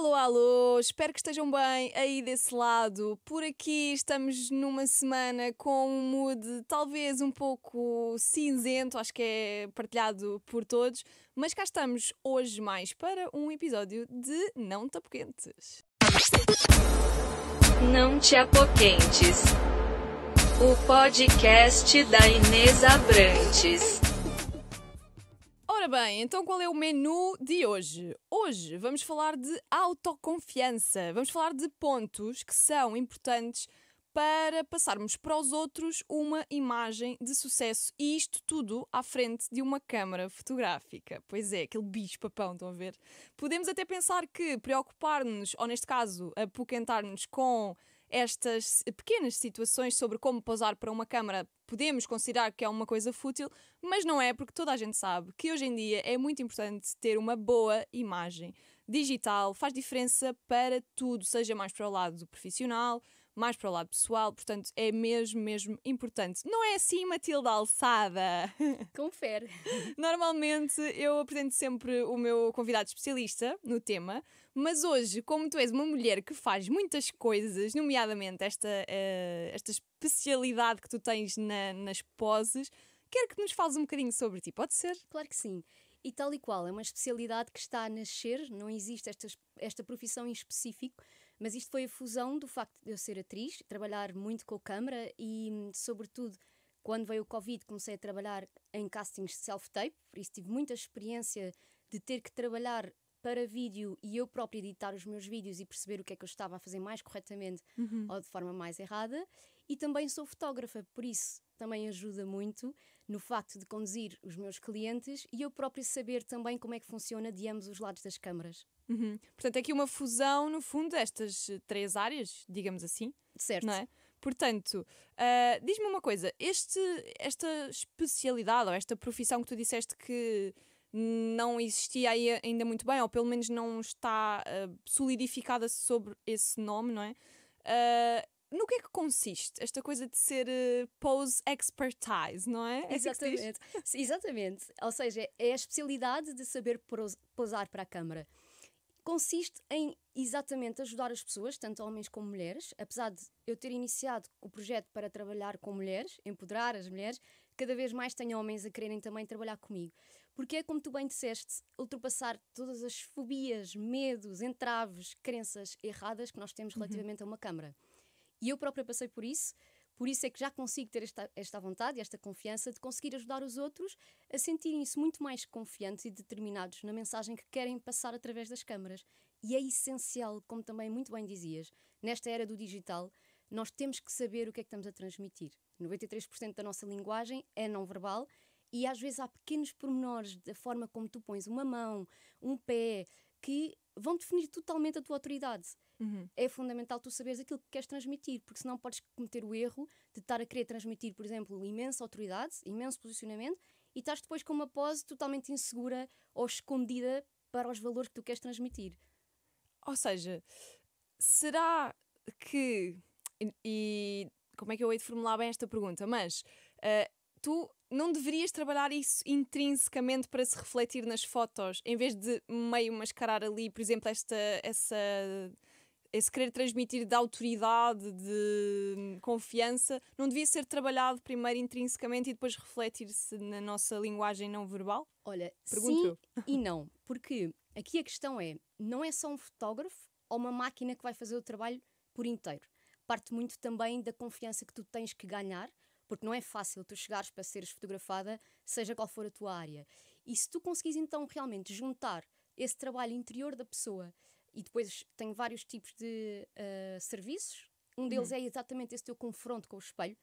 Alô, alô, espero que estejam bem aí desse lado. Por aqui estamos numa semana com um mood talvez um pouco cinzento, acho que é partilhado por todos, mas cá estamos hoje mais para um episódio de Não tapoquentes. Não Te Apoquentes, o podcast da Inês Abrantes. Ora bem, então qual é o menu de hoje? Hoje vamos falar de autoconfiança. Vamos falar de pontos que são importantes para passarmos para os outros uma imagem de sucesso. E isto tudo à frente de uma câmara fotográfica. Pois é, aquele bicho papão, estão a ver? Podemos até pensar que preocupar-nos, ou neste caso, apoquentar-nos com estas pequenas situações sobre como posar para uma câmara podemos considerar que é uma coisa fútil, mas não é, porque toda a gente sabe que hoje em dia é muito importante ter uma boa imagem. Digital faz diferença para tudo, seja mais para o lado profissional, mais para o lado pessoal, portanto é mesmo, mesmo importante. Não é assim, Matilda Alçada? Confere. Normalmente eu apresento sempre o meu convidado especialista no tema, mas hoje, como tu és uma mulher que faz muitas coisas, nomeadamente esta, uh, esta especialidade que tu tens na, nas poses, quero que nos fales um bocadinho sobre ti, pode ser? Claro que sim. E tal e qual, é uma especialidade que está a nascer, não existe esta, esta profissão em específico, mas isto foi a fusão do facto de eu ser atriz, trabalhar muito com a câmara e, hum, sobretudo, quando veio o Covid, comecei a trabalhar em castings de self-tape, por isso tive muita experiência de ter que trabalhar para vídeo e eu própria editar os meus vídeos e perceber o que é que eu estava a fazer mais corretamente uhum. ou de forma mais errada. E também sou fotógrafa, por isso também ajuda muito no facto de conduzir os meus clientes e eu própria saber também como é que funciona de ambos os lados das câmaras. Uhum. Portanto, é aqui uma fusão, no fundo, destas eh, três áreas, digamos assim. Certo. Não é? Portanto, uh, diz-me uma coisa: este, esta especialidade ou esta profissão que tu disseste que não existia ainda muito bem, ou pelo menos não está uh, solidificada sobre esse nome, não é? Uh, no que é que consiste esta coisa de ser uh, pose expertise, não é? é assim exatamente. É Exatamente. Ou seja, é a especialidade de saber posar para a câmara consiste em exatamente ajudar as pessoas, tanto homens como mulheres. Apesar de eu ter iniciado o projeto para trabalhar com mulheres, empoderar as mulheres, cada vez mais tenho homens a quererem também trabalhar comigo. Porque é como tu bem disseste, ultrapassar todas as fobias, medos, entraves, crenças erradas que nós temos uhum. relativamente uhum. a uma câmara. E eu própria passei por isso, por isso é que já consigo ter esta, esta vontade e esta confiança de conseguir ajudar os outros a sentirem-se muito mais confiantes e determinados na mensagem que querem passar através das câmaras. E é essencial, como também muito bem dizias, nesta era do digital, nós temos que saber o que é que estamos a transmitir. 93% da nossa linguagem é não verbal e às vezes há pequenos pormenores da forma como tu pões uma mão, um pé, que vão definir totalmente a tua autoridade. Uhum. É fundamental tu saberes aquilo que queres transmitir, porque senão podes cometer o erro de estar a querer transmitir, por exemplo, imensa autoridade, imenso posicionamento, e estás depois com uma pose totalmente insegura ou escondida para os valores que tu queres transmitir. Ou seja, será que. E, e como é que eu hei de formular bem esta pergunta? Mas uh, tu não deverias trabalhar isso intrinsecamente para se refletir nas fotos, em vez de meio mascarar ali, por exemplo, esta, essa, esse querer transmitir de autoridade, de confiança, não devia ser trabalhado primeiro intrinsecamente e depois refletir-se na nossa linguagem não verbal? Olha, Pergunto sim e não, porque aqui a questão é, não é só um fotógrafo ou uma máquina que vai fazer o trabalho por inteiro. Parte muito também da confiança que tu tens que ganhar porque não é fácil tu chegares para seres fotografada, seja qual for a tua área. E se tu conseguis então realmente juntar esse trabalho interior da pessoa, e depois tem vários tipos de uh, serviços, um deles uhum. é exatamente esse teu confronto com o espelho,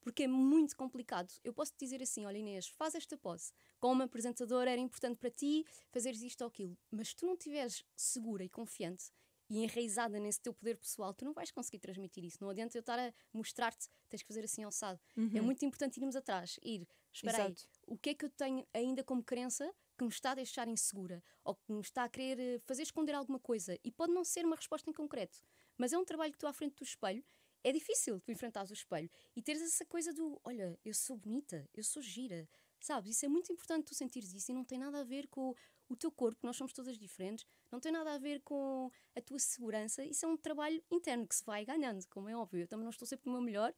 porque é muito complicado. Eu posso te dizer assim: olha, Inês, faz esta pose. Como apresentadora era importante para ti fazeres isto ou aquilo, mas se tu não estiveres segura e confiante e enraizada nesse teu poder pessoal, tu não vais conseguir transmitir isso. Não adianta eu estar a mostrar-te, tens que fazer assim alçado. É uhum. É muito importante irmos atrás, ir, espera aí, o que é que eu tenho ainda como crença que me está a deixar insegura ou que me está a querer eh, fazer esconder alguma coisa? E pode não ser uma resposta em concreto, mas é um trabalho que tu à frente do espelho é difícil tu enfrentares o espelho e teres essa coisa do olha, eu sou bonita, eu sou gira, sabes? Isso é muito importante tu sentires isso e não tem nada a ver com o teu corpo, nós somos todas diferentes, não tem nada a ver com a tua segurança, isso é um trabalho interno que se vai ganhando, como é óbvio. Eu também não estou sempre no meu melhor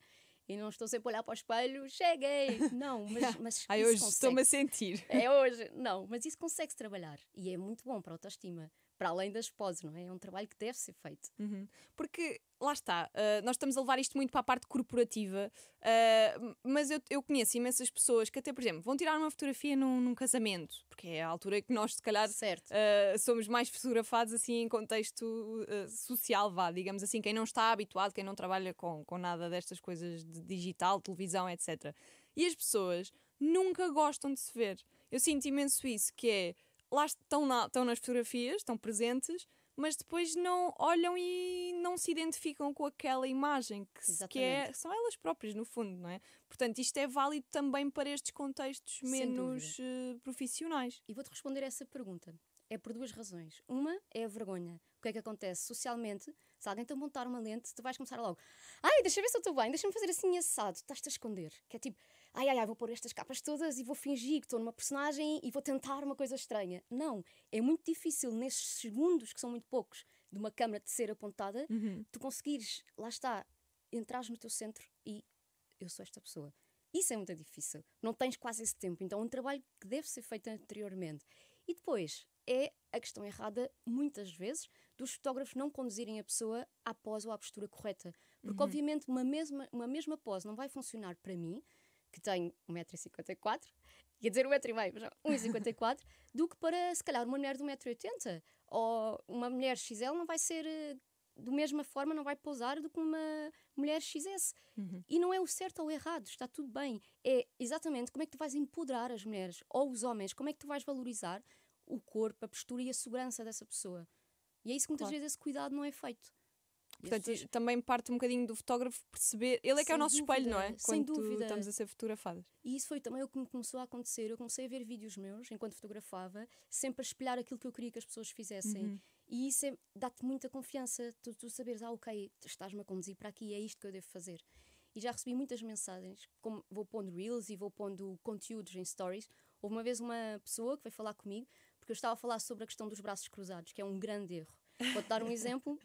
e não estou sempre a olhar para o espelho, cheguei! Não, mas. mas Ai, hoje estou-me a sentir. É hoje, não, mas isso consegue-se trabalhar e é muito bom para a autoestima para além das poses, não é? É um trabalho que deve ser feito. Uhum. Porque lá está, uh, nós estamos a levar isto muito para a parte corporativa, uh, mas eu, eu, conheço imensas pessoas que até, por exemplo, vão tirar uma fotografia num, num casamento, porque é a altura em que nós, se calhar, uh, somos mais fotografados assim em contexto social, vá, digamos assim, quem não está habituado, quem não trabalha com, com nada destas coisas de digital, televisão, etc. E as pessoas nunca gostam de se ver. Eu sinto imenso isso, que é lá estão, na, estão nas fotografias, estão presentes, mas depois não olham e não se identificam com aquela imagem que, que é, são elas próprias, no fundo, não é? Portanto, isto é válido também para estes contextos menos eh, profissionais. E vou-te responder essa pergunta. É por duas razões. Uma é a vergonha. O que é que acontece socialmente? Se alguém te montar uma lente, tu vais começar logo. Ai, deixa ver se eu estou bem, deixa-me fazer assim assado. Estás-te a esconder. Que é tipo, ai ai ai, vou pôr estas capas todas e vou fingir que estou numa personagem e vou tentar uma coisa estranha. Não, é muito difícil nesses segundos, que são muito poucos, de uma câmara de ser apontada, uhum. tu conseguires, lá está, entras no teu centro e eu sou esta pessoa. Isso é muito difícil. Não tens quase esse tempo. Então, é um trabalho que deve ser feito anteriormente. E depois é a questão errada, muitas vezes, dos fotógrafos não conduzirem a pessoa à pose ou à postura correta. Porque, uhum. obviamente, uma mesma, uma mesma pose não vai funcionar para mim que tem 1,54m, ia dizer 1,5m, mas não, 1,54m, do que para, se calhar, uma mulher de 1,80m. Ou uma mulher XL não vai ser, eh, da mesma forma, não vai pousar do que uma mulher XS. Uhum. E não é o certo ou o errado, está tudo bem. É exatamente como é que tu vais empoderar as mulheres ou os homens, como é que tu vais valorizar o corpo, a postura e a segurança dessa pessoa. E é isso que muitas claro. vezes esse cuidado não é feito. Portanto, Esses... também parte um bocadinho do fotógrafo perceber. Ele é que é o nosso dúvida, espelho, não é? Sem Quando dúvida. estamos a ser fotografadas. E isso foi também o que me começou a acontecer. Eu comecei a ver vídeos meus enquanto fotografava, sempre a espelhar aquilo que eu queria que as pessoas fizessem. Uhum. E isso é, dá-te muita confiança, tu, tu saberes, ah, ok, estás-me a conduzir para aqui, é isto que eu devo fazer. E já recebi muitas mensagens, como vou pondo reels e vou pondo conteúdos em stories. Houve uma vez uma pessoa que veio falar comigo, porque eu estava a falar sobre a questão dos braços cruzados, que é um grande erro. Vou-te dar um exemplo: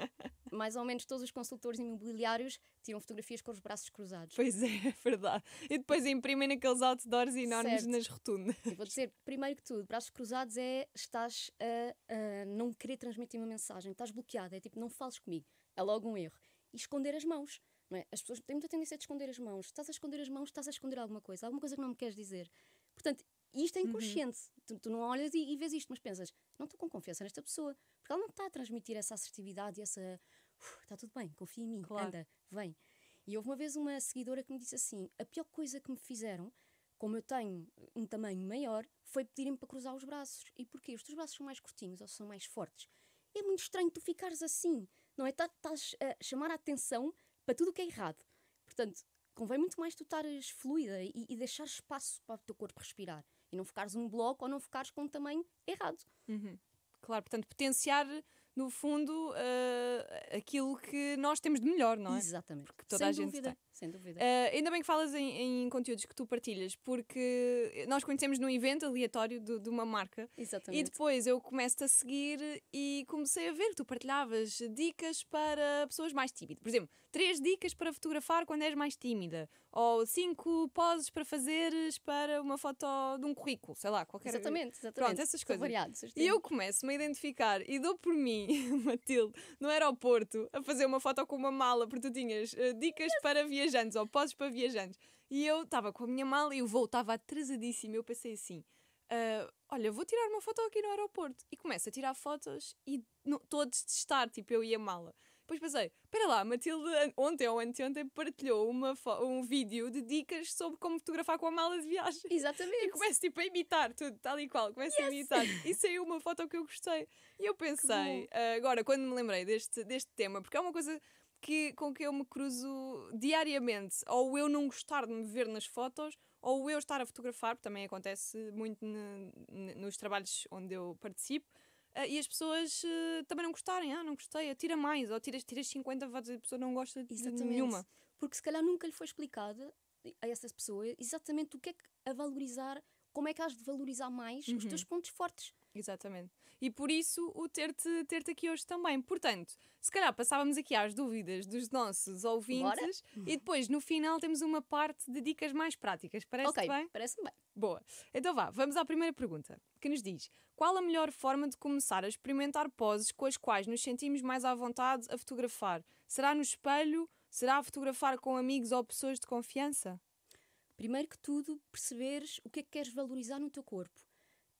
mais ou menos todos os consultores imobiliários tiram fotografias com os braços cruzados. Pois é, é verdade. E depois imprimem naqueles outdoors enormes certo. nas rotundas. vou dizer, primeiro que tudo, braços cruzados é estás a, a não querer transmitir uma mensagem, estás bloqueada, é tipo, não fales comigo. É logo um erro. E esconder as mãos. É? As pessoas têm muita tendência a esconder as mãos. Estás a esconder as mãos, estás a esconder alguma coisa, alguma coisa que não me queres dizer. Portanto, isto é uhum. inconsciente. Uhum. Tu, tu, não olhas e, e, vês isto, mas pensas, não estou com confiança nesta pessoa ela não está a transmitir essa assertividade e essa. Está tudo bem, confia em mim, claro. anda, vem. E houve uma vez uma seguidora que me disse assim: a pior coisa que me fizeram, como eu tenho um tamanho maior, foi pedirem-me para cruzar os braços. E porquê? Os teus braços são mais curtinhos ou são mais fortes. é muito estranho tu ficares assim, não é? Tá, estás a chamar a atenção para tudo o que é errado. Portanto, convém muito mais tu estares fluida e, e deixar espaço para o teu corpo respirar. E não ficares um bloco ou não ficares com um tamanho errado. Uhum. Claro, portanto, potenciar no fundo, uh, aquilo que nós temos de melhor, não é? Exatamente. Porque toda Sem a gente dúvida. tem. Sem dúvida. Uh, ainda bem que falas em, em, conteúdos que tu partilhas, porque nós conhecemos num evento aleatório de, de uma marca. Exatamente. E depois eu começo-te a seguir e comecei a ver que tu partilhavas dicas para pessoas mais tímidas. Por exemplo, três dicas para fotografar quando és mais tímida. Ou cinco poses para fazeres para uma foto de um currículo, sei lá, qualquer coisa Exatamente, exatamente. Pronto, essas coisas. Variados, e eu começo-me a identificar e dou por mim, Matilde, no aeroporto, a fazer uma foto com uma mala, porque tu tinhas uh, dicas para viajar viajantes, ou poses para viajantes. E eu estava com a minha mala e o voo estava atrasadíssimo. Eu pensei assim: uh, olha, vou tirar uma foto aqui no aeroporto. E começo a tirar fotos e estou todos de tipo eu e a mala. Depois pensei: espera lá, Matilde ontem ou anteontem partilhou uma um vídeo de dicas sobre como fotografar com a mala de viagem. Exatamente. E começo tipo a imitar tudo, tal e qual, começo yes. a imitar. E saiu uma foto que eu gostei. E eu pensei, uh, agora quando me lembrei deste, deste tema, porque é uma coisa que, com que eu me cruzo diariamente. Ou eu não gostar de me ver nas fotos, ou eu estar a fotografar, porque também acontece muito nos trabalhos onde eu participo. Uh, e as pessoas uh, também não gostarem, ah, não gostei, ah, tira mais, ou tiras, tiras 50 e a pessoa não gosta de nenhuma. Porque se calhar nunca lhe foi explicada a essas pessoas exatamente o que é que a valorizar, como é que has de valorizar mais uhum. os teus uhum. pontos fortes. Exatamente. E por isso o ter-te ter -te aqui hoje também. Portanto, se calhar passávamos aqui às dúvidas dos nossos ouvintes Bora? e depois no final temos uma parte de dicas mais práticas. Parece-te okay, bem? Parece-me bem. Boa. Então vá, vamos à primeira pergunta, que nos diz: qual a melhor forma de começar a experimentar poses com as quais nos sentimos mais à vontade a fotografar? Será no espelho? Será a fotografar com amigos ou pessoas de confiança? Primeiro que tudo, perceberes o que é que queres valorizar no teu corpo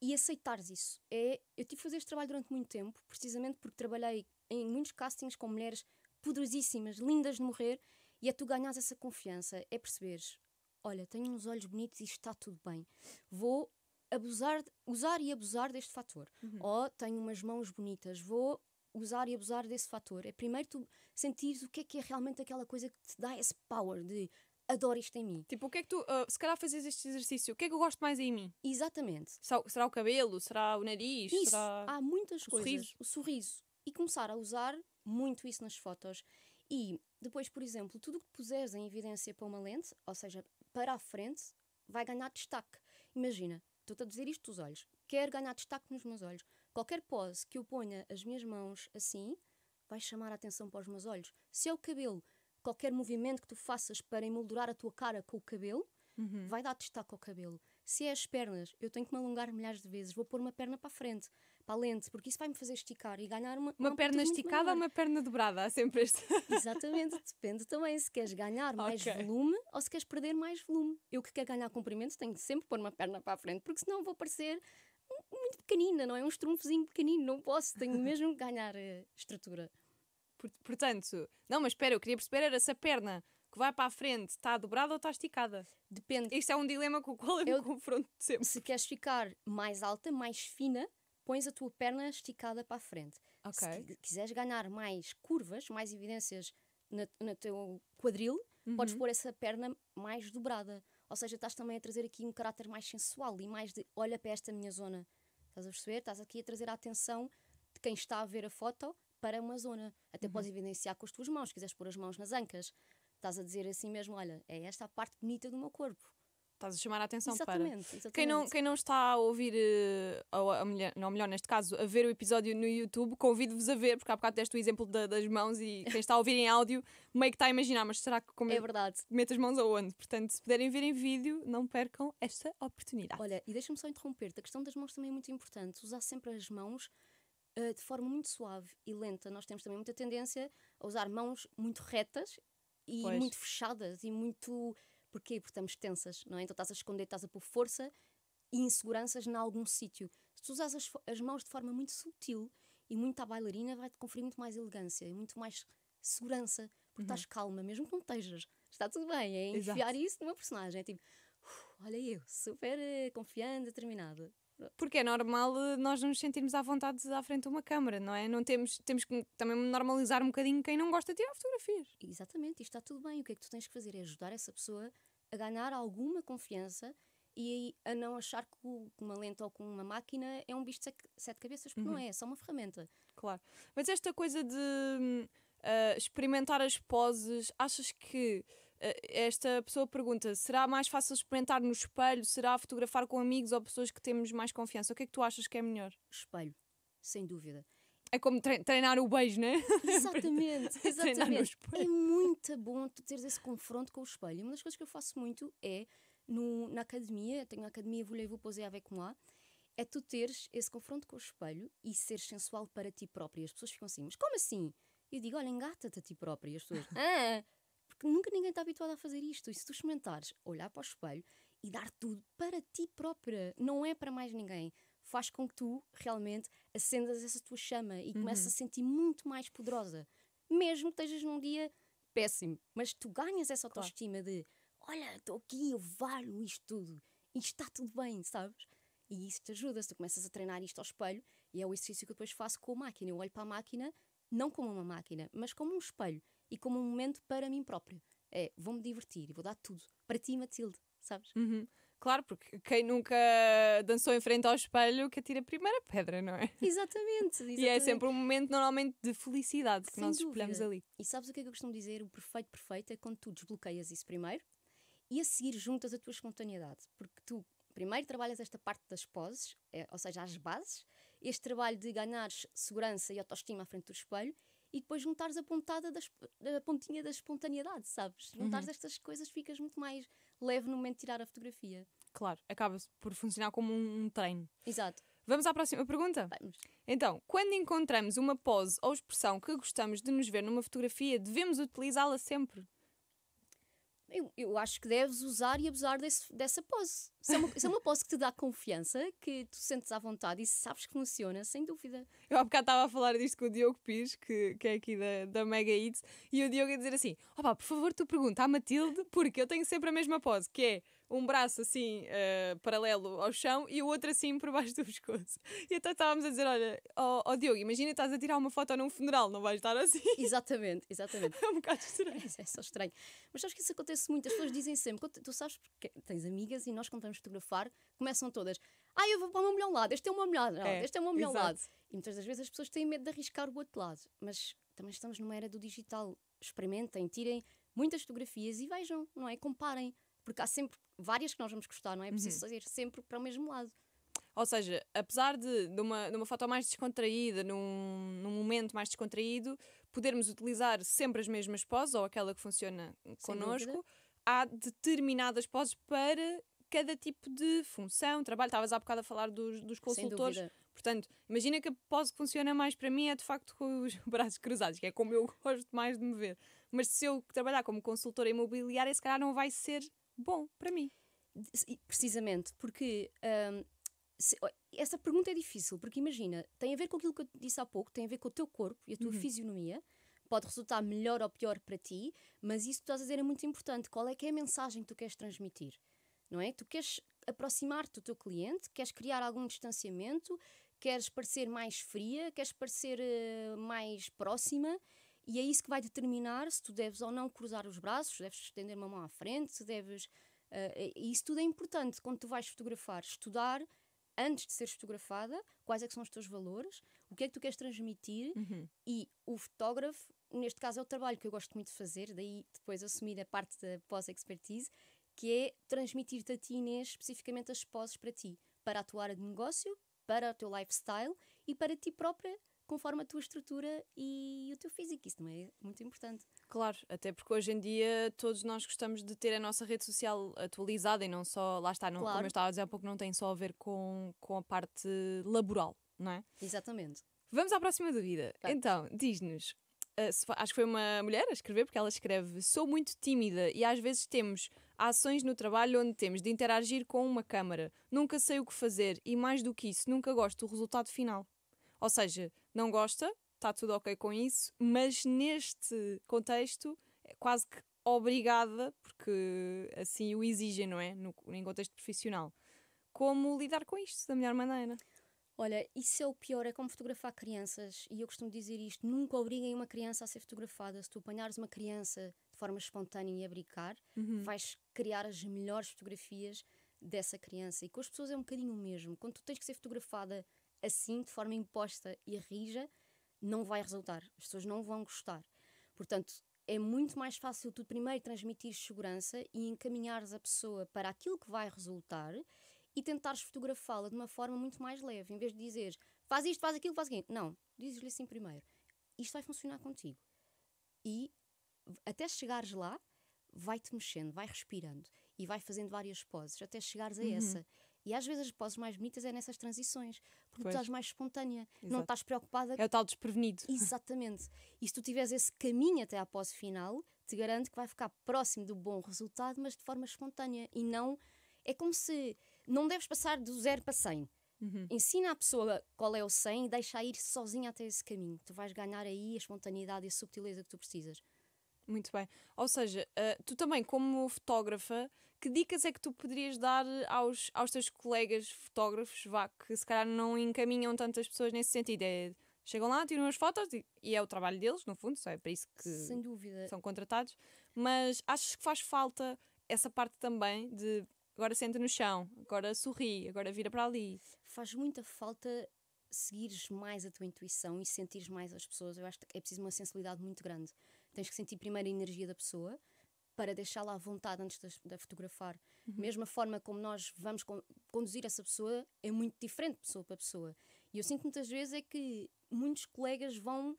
e aceitares isso. É, eu tive que fazer este trabalho durante muito tempo, precisamente porque trabalhei em muitos castings com mulheres poderosíssimas, lindas de morrer, e é tu ganhas essa confiança, é perceberes, olha, tenho uns olhos bonitos e está tudo bem. Vou abusar, usar e abusar deste fator. Uhum. Ou tenho umas mãos bonitas, vou usar e abusar desse fator. É primeiro tu sentires o que é que é realmente aquela coisa que te dá esse power de adoro isto em mim. Tipo, o que é que tu, uh, se calhar fazes este exercício, o que é que eu gosto mais em mim? Exatamente. Será, será o cabelo? Será o nariz? Isso. Será... Há muitas o coisas. Sorriso. O sorriso. E começar a usar muito isso nas fotos. E depois, por exemplo, tudo o que puseres em evidência para uma lente, ou seja, para a frente, vai ganhar destaque. Imagina, estou-te a dizer isto dos olhos. Quero ganhar destaque nos meus olhos. Qualquer pose que eu ponha as minhas mãos assim, vai chamar a atenção para os meus olhos. Se é o cabelo, qualquer movimento que tu faças para emoldurar a tua cara com o cabelo, uhum. vai dar destaque ao cabelo. Se é as pernas, eu tenho que me alongar milhares de vezes, vou pôr uma perna para a frente, para a lente, porque isso vai me fazer esticar e ganhar uma. Uma, uma perna esticada ou uma perna dobrada? Há sempre este. Exatamente, depende também se queres ganhar mais volume ou se queres perder mais volume. Eu que quero ganhar comprimento tenho que sempre pôr uma perna para a frente, porque senão vou parecer muito pequenina, não é? Um estrunfozinho pequenino, não posso, tenho mesmo que ganhar eh, estrutura. Portanto, não, mas espera, eu queria perceber era se a perna que vai para a frente está dobrada ou está esticada. Depende. Isto é um dilema com o qual eu, eu me confronto sempre. Se queres ficar mais alta, mais fina, pões a tua perna esticada para a frente. Okay. Se quiseres ganhar mais curvas, mais evidências na, no teu quadril, uhum. podes pôr essa perna mais dobrada. Ou seja, estás também a trazer aqui um caráter mais sensual e mais de olha para esta minha zona. Estás a perceber? Estás aqui a trazer a atenção de quem está a ver a foto para uma zona. Até uhum. podes evidenciar com as tuas mãos, se quiseres pôr as mãos nas ancas. Estás a dizer assim mesmo: olha, é esta a parte bonita do meu corpo estás a chamar a atenção exatamente, para. Exatamente. Quem não, quem não está a ouvir, eh, ou a, mulher, não, melhor neste caso, a ver o episódio no YouTube, convido-vos a ver, porque há bocado deste o exemplo da, das mãos e quem está a ouvir em áudio meio que está a imaginar, mas será que como é verdade. mete as mãos aonde? Portanto, se puderem ver em vídeo, não percam esta oportunidade. Olha, e deixa-me só interromper-te, a questão das mãos também é muito importante. Usar sempre as mãos eh, de forma muito suave e lenta. Nós temos também muita tendência a usar mãos muito retas e pois. muito fechadas e muito. Porquê? Porque estamos tensas, não é? Então estás a esconder, estás a pôr força e inseguranças em algum sítio. Se tu usas as, as, mãos de forma muito sutil e muito à bailarina, vai-te conferir muito mais elegância e muito mais segurança, porque uhum. estás calma, mesmo que não estejas. Está tudo bem, é enfiar Exato. isso numa personagem. É tipo, olha eu, super eh, confiante, determinada porque é normal eh, nós não nos sentirmos à vontade à frente de uma câmara, não é? Não temos, temos que também normalizar um bocadinho quem não gosta de tirar fotografias. Exatamente, e está tudo bem. O que é que tu tens que fazer é ajudar essa pessoa a ganhar alguma confiança e a não achar que uma lente ou com uma máquina é um bicho de sete cabeças, porque uhum. não é, é só uma ferramenta. Claro. Mas esta coisa de uh, experimentar as poses, achas que eh, esta pessoa pergunta: será mais fácil experimentar no espelho? Será fotografar com amigos ou pessoas que temos mais confiança? O que é que tu achas que é melhor? Espelho, sem dúvida. É como treinar o beijo, não é? Exatamente, exatamente. É muito bom tu teres esse confronto com o espelho. Uma das coisas que eu faço muito é no, na academia, tenho a academia vou vous poser avec moi? É tu teres esse confronto com o espelho e ser sensual para ti própria. As pessoas ficam assim, mas como assim? Eu digo, olha, engata-te a ti própria. E as pessoas, ah, nunca ninguém está habituado a fazer isto. E se tu experimentares olhar para o espelho e dar tudo para ti própria, não é para mais ninguém, faz com que tu realmente acendas essa tua chama e uhum. comeces a sentir muito mais poderosa. Mesmo que estejas num dia péssimo, mas tu ganhas essa autoestima claro. de olha, estou aqui, eu valho isto tudo e está tudo bem, sabes? E isso te ajuda, se tu começas a treinar isto ao espelho, e é o exercício que eu depois faço com a máquina. Eu olho para a máquina, não como uma máquina, mas como um espelho e como um momento para mim próprio. É, vou-me divertir e vou dar tudo. Para ti, Matilde, sabes? Uhum. Claro, porque quem nunca dançou em frente ao espelho que atira a primeira pedra, não é? Exatamente, exatamente. E é sempre um momento normalmente de felicidade que Sem nós espelhamos ali. E sabes o que é que eu costumo dizer? O perfeito perfeito é quando tu desbloqueias isso primeiro e a seguir juntas a tua espontaneidade. Porque tu primeiro trabalhas esta parte das poses, é, ou seja, as bases, este trabalho de ganhares segurança e autoestima à frente do espelho e depois juntares a, pontada das, a pontinha da espontaneidade, sabes? Uhum. Juntares uhum. estas coisas, ficas muito mais leve no momento de tirar a fotografia. Claro, acaba por funcionar como um, um treino. Exato. Vamos à próxima pergunta? Vamos. Então, quando encontramos uma pose ou expressão que gostamos de nos ver numa fotografia, devemos utilizá-la sempre? Eu, eu acho que deves usar e abusar desse, dessa pose. Se é, uma, se é uma pose que te dá confiança, que tu sentes à vontade e sabes que funciona, sem dúvida. Eu há bocado estava a falar disto com o Diogo Pires, que, que é aqui da, da Mega Hits, e o Diogo ia dizer assim: opá, por favor, tu pergunta à Matilde, porque eu tenho sempre a mesma pose, que é um braço assim uh, paralelo ao chão e o outro assim por baixo do pescoço. E então estávamos a dizer: olha, oh, oh Diogo, imagina estás a tirar uma foto num funeral, não vais estar assim. Exatamente, exatamente. é um bocado estranho. É, é, só estranho. Mas acho que isso acontece muito, as pessoas dizem sempre: tu sabes porque tens amigas e nós, quando vamos fotografar, começam todas. Ah, eu vou para o meu melhor lado, este é o meu melhor lado, é, este é o meu melhor exato. lado. E muitas das vezes as pessoas têm medo de arriscar o outro lado. Mas também estamos numa era do digital. Experimentem, tirem muitas fotografias e vejam, não é? Comparem porque há sempre várias que nós vamos gostar, não é? é preciso uhum. fazer sempre para o mesmo lado. Ou seja, apesar de, de, uma, de uma foto mais descontraída, num, num momento mais descontraído, podermos utilizar sempre as mesmas poses ou aquela que funciona Sem connosco, dúvida. há determinadas poses para cada tipo de função, trabalho. Estavas há bocado a falar dos, dos consultores. Portanto, imagina que a pose que funciona mais para mim é de facto com os braços cruzados, que é como eu gosto mais de me ver. Mas se eu trabalhar como consultora imobiliária, se calhar não vai ser bom para mim. Precisamente, porque hum, se, essa pergunta é difícil, porque imagina, tem a ver com aquilo que eu disse há pouco, tem a ver com o teu corpo e a tua uhum. fisionomia. Pode resultar melhor ou pior para ti, mas isso que estás a dizer é muito importante. Qual é que é a mensagem que tu queres transmitir? Não é? Tu queres aproximar-te do teu cliente, queres criar algum distanciamento, queres parecer mais fria, queres parecer uh, mais próxima e é isso que vai determinar se tu deves ou não cruzar os braços, se deves estender uma mão à frente, se deves. Uh, isso tudo é importante quando tu vais fotografar. Estudar antes de seres fotografada, quais é que são os teus valores, o que é que tu queres transmitir uhum. e o fotógrafo, neste caso é o trabalho que eu gosto muito de fazer, daí depois assumir a parte da pós-expertise, que é transmitir-te a ti, Inês, especificamente as poses para ti, para a tua área de negócio, para o teu lifestyle e para ti própria conforme a tua estrutura e o teu físico. Isso também é muito importante. Claro, até porque hoje em dia todos nós gostamos de ter a nossa rede social atualizada e não só, lá está, não, claro. como eu estava a dizer há pouco, não tem só a ver com, com a parte laboral, não é? Exatamente. Vamos à próxima dúvida. Vai. Então, diz-nos, Uh, acho que foi uma mulher a escrever, porque ela escreve: Sou muito tímida e às vezes temos ações no trabalho onde temos de interagir com uma câmara. Nunca sei o que fazer e, mais do que isso, nunca gosto do resultado final. Ou seja, não gosta, está tudo ok com isso, mas neste contexto é quase que obrigada, porque assim o exigem, não é? No, em contexto profissional. Como lidar com isto da melhor maneira? Olha, isso é o pior, é como fotografar crianças. E eu costumo dizer isto: nunca obriguem uma criança a ser fotografada. Se tu apanhares uma criança de forma espontânea e a brincar, uhum. vais criar as melhores fotografias dessa criança. E com as pessoas é um bocadinho o mesmo. Quando tu tens que ser fotografada assim, de forma imposta e rija, não vai resultar. As pessoas não vão gostar. Portanto, é muito mais fácil tu primeiro transmitir segurança e encaminhares a pessoa para aquilo que vai resultar e tentares fotografá-la de uma forma muito mais leve, em vez de dizer faz isto, faz aquilo, faz aquilo. Não, dizes-lhe assim primeiro. Isto vai funcionar contigo. E até chegares lá, vai-te mexendo, vai respirando e vai fazendo várias poses até chegares a uhum. essa. E às vezes as poses mais bonitas é nessas transições, porque pois. tu estás mais espontânea, Exato. não estás preocupada. É o tal desprevenido. Exatamente. E se tu tiveres esse caminho até à pose final, te garanto que vai ficar próximo do bom resultado, mas de forma espontânea. E não. É como se. Não deves passar do zero para 100. Uhum. Ensina a pessoa qual é o 100 e deixa ir sozinha até esse caminho. Tu vais ganhar aí a espontaneidade e a subtileza que tu precisas. Muito bem. Ou seja, eh, tu também, como fotógrafa, que dicas é que tu poderias dar eh, aos, aos teus colegas fotógrafos, vá, que se calhar não encaminham tantas pessoas nesse sentido? É, chegam lá, tiram as fotos e, é o trabalho deles, no fundo, é para isso que são contratados. Mas achas que faz falta essa parte também de agora senta no chão, agora sorri, agora vira para ali? Faz muita falta seguires mais a tua intuição e sentires mais as pessoas. Eu acho que é preciso uma sensibilidade muito grande. Tens que sentir primeiro a energia da pessoa para deixá-la à vontade antes de, de fotografar. Uhum. Mesmo a forma como nós vamos con conduzir essa pessoa é muito diferente pessoa para pessoa. E eu sinto muitas vezes é que muitos colegas vão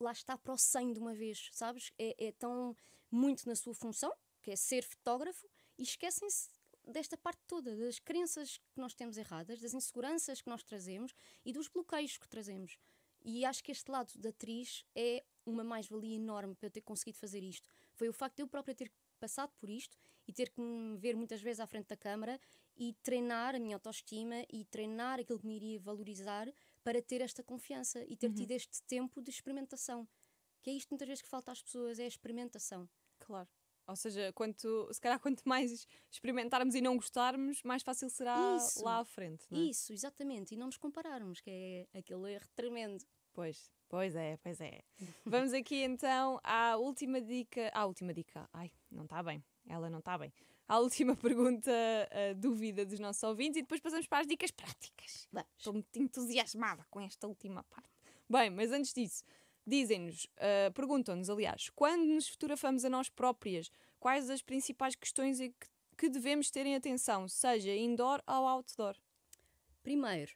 lá estar para o 100 de uma vez, sabes? É, é tão muito na sua função, que é ser fotógrafo, e esquecem-se desta parte toda, das crenças que nós temos erradas, das inseguranças que nós trazemos e dos bloqueios que trazemos. E acho que este lado da atriz é uma mais-valia enorme para eu ter conseguido fazer isto, foi o facto de eu própria ter passado por isto e ter que me ver muitas vezes à frente da câmara e treinar a minha autoestima e treinar aquilo que me iria valorizar para ter esta confiança e ter uhum. tido este tempo de experimentação. Que é isto muitas vezes que falta às pessoas, é a experimentação. Claro. Ou seja, quanto, se calhar quanto mais experimentarmos e não gostarmos, mais fácil será isso, lá à frente. Não é? Isso, exatamente. E não nos compararmos, que é aquele erro tremendo. Pois, Pois é, pois é. Vamos aqui então à última dica. À última dica. Ai, não está bem. Ela não está bem. À última pergunta, a eh, dúvida dos nossos ouvintes e depois passamos para as dicas práticas. Vamos. Estou muito entusiasmada com esta última parte. Bem, mas antes disso, dizem-nos, uh, perguntam-nos, aliás, quando nos fotografamos a nós próprias, quais as principais questões que devemos ter em atenção, seja indoor ou outdoor? Primeiro,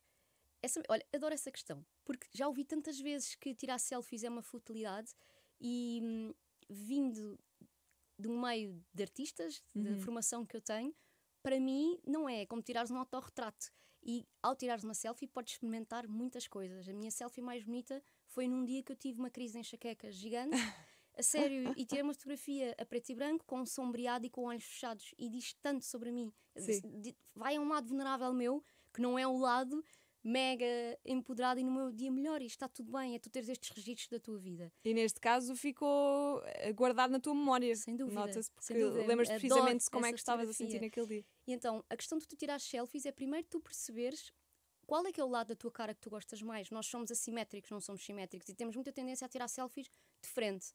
essa, olha, adoro essa questão porque já ouvi tantas vezes que tirar selfies é uma futilidade e hum, vindo de um meio de artistas, uhum. da formação que eu tenho, para mim não é, é como tirares um autorretrato. E ao tirares uma selfie podes experimentar muitas coisas. A minha selfie mais bonita foi num dia que eu tive uma crise em enxaqueca gigante, a sério, e tirei uma fotografia a preto e branco, com um sombreado e com olhos fechados, e diz tanto sobre mim. Sim. Vai a um lado vulnerável meu, que não é o lado mega empoderada e no meu dia melhor e está tudo bem, é tu teres estes registros da tua vida. E neste caso ficou eh, guardado na tua memória. Sem dúvida. Nota-se, porque lembras precisamente como é que estavas a sentir naquele dia. E então, a questão de tu tirar selfies é primeiro tu perceberes qual é que é o lado da tua cara que tu gostas mais. Nós somos assimétricos, não somos simétricos e temos muita tendência a tirar selfies de frente.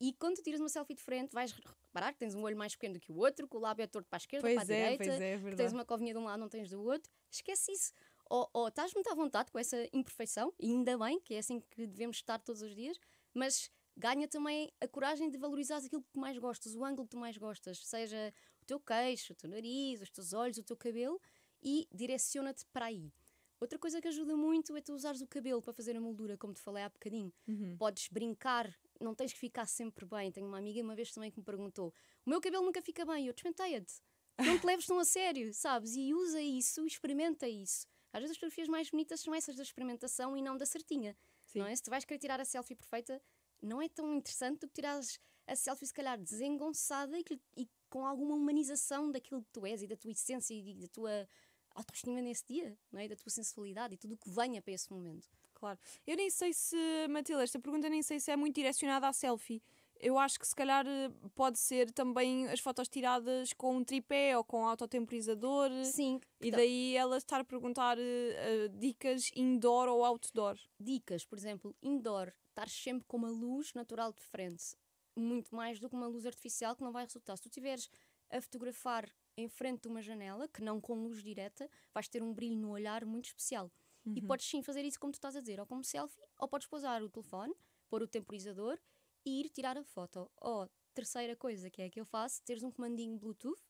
E quando tu tiras uma selfie de frente, vais reparar que tens um olho mais pequeno do que o outro, que o lábio é torto para a esquerda, pois para a é, direita, é, é, que tens uma covinha de um lado, não tens do outro. Esquece isso ou, oh, ou oh, estás muito à vontade com essa imperfeição, e ainda bem que é assim que devemos estar todos os dias, mas ganha também a coragem de valorizar aquilo que mais gostas, o ângulo que tu mais gostas, seja o teu queixo, o teu nariz, os teus olhos, o teu cabelo, e direciona-te para aí. Outra coisa que ajuda muito é tu usares o cabelo para fazer a moldura, como te falei há bocadinho. Uhum. Podes brincar, não tens que ficar sempre bem. Tenho uma amiga uma vez também que me perguntou: o meu cabelo nunca fica bem, eu desmentei-te. Não te leves tão a sério, sabes? E usa isso, experimenta isso. Às vezes as fotografias mais bonitas são essas da experimentação e não da certinha. Não é? Se tu vais querer tirar a selfie perfeita, não é tão interessante do que tirares a selfie, se calhar, desengonçada e, que, e com alguma humanização daquilo que tu és e da tua essência e da tua autoestima nesse dia, não é? da tua sensualidade e tudo o que venha para esse momento. Claro. Eu nem sei se, Matilde, esta pergunta nem sei se é muito direcionada à selfie eu acho que se calhar eh, pode ser também as fotos tiradas com um tripé ou com um autotemporizador. Sim. E então... daí ela estar a perguntar uh, dicas indoor ou outdoor. Dicas, por exemplo, indoor, estar sempre com uma luz natural de frente. Muito mais do que uma luz artificial que não vai resultar. Se tu tiveres a fotografar em frente de uma janela, que não com luz direta, vais ter um brilho no olhar muito especial. Uhum. E podes sim fazer isso como tu estás a dizer, ou como selfie, ou podes pousar o telefone, pôr o temporizador e ir tirar a foto. Ou, oh, terceira coisa que é que eu faço, teres um comandinho Bluetooth